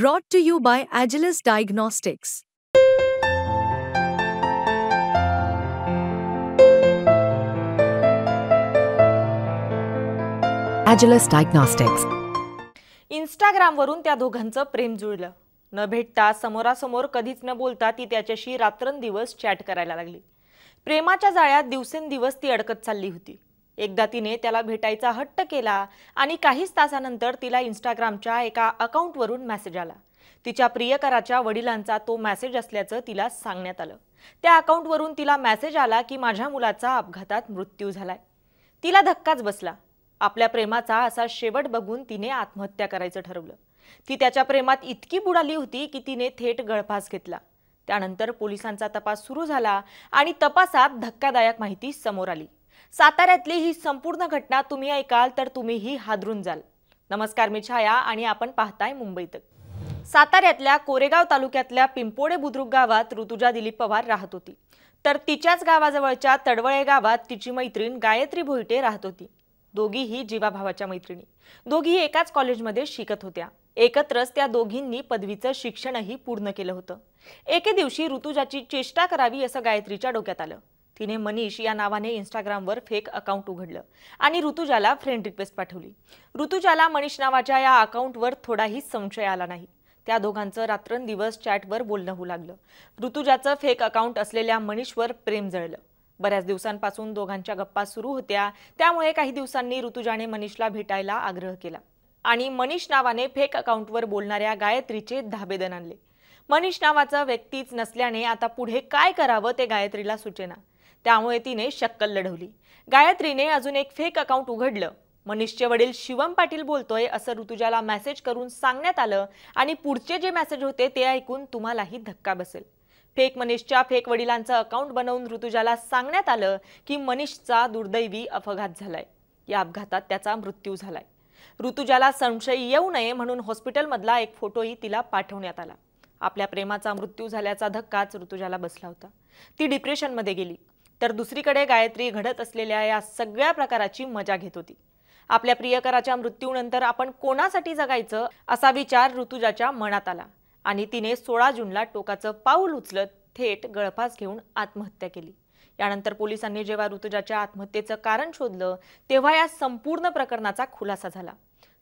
brought to you by Agilis Diagnostics. Agilis Diagnostics. इंस्टाग्रामवरून त्या दोघांचं प्रेम जुळलं न भेटता समोरासमोर कधीच न बोलता ती त्याच्याशी रात्रंदिवस चॅट करायला लागली प्रेमाच्या जाळ्यात दिवसेंदिवस ती अडकत चालली होती एकदा तिने त्याला भेटायचा हट्ट केला आणि काहीच तासानंतर तिला इन्स्टाग्रामच्या एका अकाउंटवरून मेसेज आला तिच्या प्रियकराच्या वडिलांचा तो मेसेज असल्याचं तिला सांगण्यात आलं त्या अकाउंटवरून तिला मेसेज आला की माझ्या मुलाचा अपघातात मृत्यू झालाय तिला धक्काच बसला आपल्या प्रेमाचा असा शेवट बघून तिने आत्महत्या करायचं ठरवलं ती त्याच्या प्रेमात इतकी बुडाली होती की तिने थेट गळफास घेतला त्यानंतर पोलिसांचा तपास सुरू झाला आणि तपासात धक्कादायक माहिती समोर आली साताऱ्यातली ही संपूर्ण घटना तुम्ही ऐकाल तर तुम्हीही हादरून जाल नमस्कार मी छाया आणि आपण पाहताय मुंबईत साताऱ्यातल्या कोरेगाव तालुक्यातल्या पिंपोडे बुद्रुक गावात ऋतुजा दिलीप पवार राहत होती तर तिच्याच गावाजवळच्या तडवळे गावात तिची मैत्रीण गायत्री भोईटे राहत होती दोघीही जीवाभावाच्या मैत्रिणी दोघी एकाच कॉलेजमध्ये शिकत होत्या एकत्रच त्या दोघींनी पदवीचं शिक्षणही पूर्ण केलं होतं एके दिवशी ऋतुजाची चेष्टा करावी असं गायत्रीच्या डोक्यात आलं तिने मनीष या नावाने इंस्टाग्रामवर फेक अकाउंट उघडलं आणि ऋतुजाला फ्रेंड रिक्वेस्ट पाठवली ऋतुजाला मनीष नावाच्या या अकाउंटवर थोडाही संशय आला नाही त्या दोघांचं रात्रंदिवस चॅटवर बोलणं होऊ लागलं ऋतुजाचं फेक अकाउंट असलेल्या मनीषवर प्रेम जळलं बऱ्याच दिवसांपासून दोघांच्या गप्पा सुरू होत्या त्यामुळे काही दिवसांनी ऋतुजाने मनीषला भेटायला आग्रह केला आणि मनीष नावाने फेक अकाउंटवर बोलणाऱ्या गायत्रीचे धाबेदन आणले मनीष नावाचा व्यक्तीच नसल्याने आता पुढे काय करावं ते गायत्रीला सूचना त्यामुळे तिने शक्कल लढवली गायत्रीने अजून एक फेक अकाउंट उघडलं मनीषचे वडील शिवम पाटील बोलतोय असं ऋतुजाला मेसेज करून सांगण्यात आलं आणि पुढचे जे मेसेज होते ते ऐकून तुम्हालाही धक्का बसेल फेक मनीषच्या फेक वडिलांचं अकाउंट बनवून ऋतुजाला सांगण्यात आलं की मनीषचा दुर्दैवी अपघात झालाय या अपघातात त्याचा मृत्यू झालाय ऋतुजाला संशय येऊ नये म्हणून हॉस्पिटलमधला एक फोटोही तिला पाठवण्यात आला आपल्या प्रेमाचा मृत्यू झाल्याचा धक्काच ऋतुजाला बसला होता ती डिप्रेशनमध्ये गेली तर दुसरीकडे गायत्री घडत असलेल्या या सगळ्या प्रकाराची मजा घेत होती आपल्या प्रियकराच्या मृत्यूनंतर आपण कोणासाठी जगायचं असा विचार ऋतुजाच्या मनात आला आणि तिने सोळा जूनला टोकाचं पाऊल उचलत थेट गळफास घेऊन आत्महत्या केली यानंतर पोलिसांनी जेव्हा ऋतुजाच्या आत्महत्येचं कारण शोधलं तेव्हा या संपूर्ण प्रकरणाचा खुलासा झाला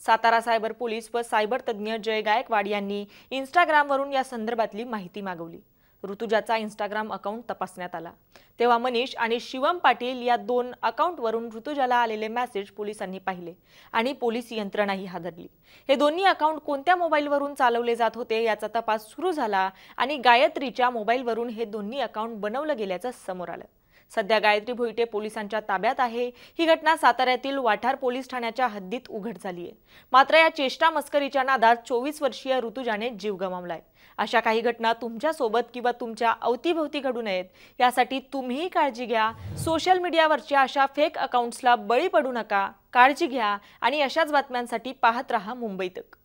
सातारा सायबर पोलीस व सायबर तज्ज्ञ जय गायकवाड यांनी इन्स्टाग्रामवरून या संदर्भातली माहिती मागवली ऋतुजाचा इंस्टाग्राम अकाउंट तपासण्यात आला तेव्हा मनीष आणि शिवम पाटील या दोन अकाउंटवरून ऋतुजाला आलेले मेसेज पोलिसांनी पाहिले आणि पोलीस यंत्रणाही हादरली हे दोन्ही अकाउंट कोणत्या मोबाईलवरून चालवले जात होते याचा तपास सुरू झाला आणि गायत्रीच्या मोबाईलवरून हे दोन्ही अकाउंट बनवलं गेल्याचं समोर आलं सध्या गायत्री भोईटे पोलिसांच्या ताब्यात आहे ही घटना साताऱ्यातील वाठार पोलीस ठाण्याच्या हद्दीत उघड झाली आहे मात्र या चेष्टा मस्करीच्या नादात चोवीस वर्षीय ऋतुजाने जीव गमावलाय अशा काही घटना तुमच्यासोबत किंवा तुमच्या अवतीभोवती घडू नयेत यासाठी तुम्हीही काळजी घ्या सोशल मीडियावरच्या अशा फेक अकाउंट्सला बळी पडू नका काळजी घ्या आणि अशाच बातम्यांसाठी पाहत रहा मुंबईतक